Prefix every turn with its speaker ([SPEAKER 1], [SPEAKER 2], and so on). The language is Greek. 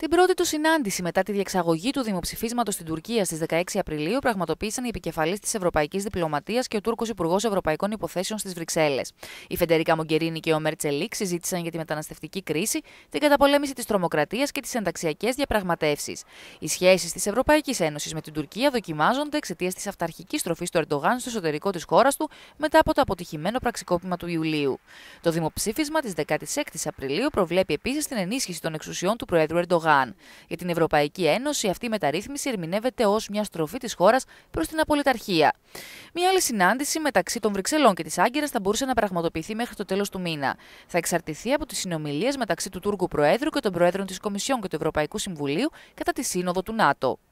[SPEAKER 1] Την πρώτη του συνάντηση μετά τη διεξαγωγή του δημοψηφίσματος στην Τουρκία στις 16 Απριλίου πραγματοποίησαν οι επικεφαλεί της Ευρωπαϊκής Διπλωματίας και ο Τούρκος Υπουργός Ευρωπαϊκών Υποθέσεων στις Βρυξέλλες. Η Φεντερίκα Μογκερίνη και ο Μέρτσελικ συζήτησαν για τη μεταναστευτική κρίση, την καταπολέμηση της τρομοκρατίας και τις ενταξιακές διαπραγματεύσεις. Οι σχέσεις της Ευρωπαϊκής Ένωσης με την Τουρκία δοκιμάζονται εξαιτίας της αυταρχικής στροφής του Ερντογάν στο εσωτερικό της χώρας του μετά από το αποτυχημένο πραξικόπημα του Ιουλίου. Το δημοψήφισμα της 16 Απριλίου προβλέπει επίσης την ενίσχυση των εξουσιών του Προέδρου Ερντογάν. Για την Ευρωπαϊκή Ένωση, αυτή η μεταρρύθμιση ερμηνεύεται ως μια στροφή της χώρας προς την απολυταρχία. Μια άλλη συνάντηση μεταξύ των Βρυξελών και της Άγκυρας θα μπορούσε να πραγματοποιηθεί μέχρι το τέλος του μήνα. Θα εξαρτηθεί από τις συνομιλίες μεταξύ του Τούρκου Προέδρου και των Προέδρων της Κομισιόν και του Ευρωπαϊκού Συμβουλίου κατά τη Σύνοδο του ΝΑΤΟ.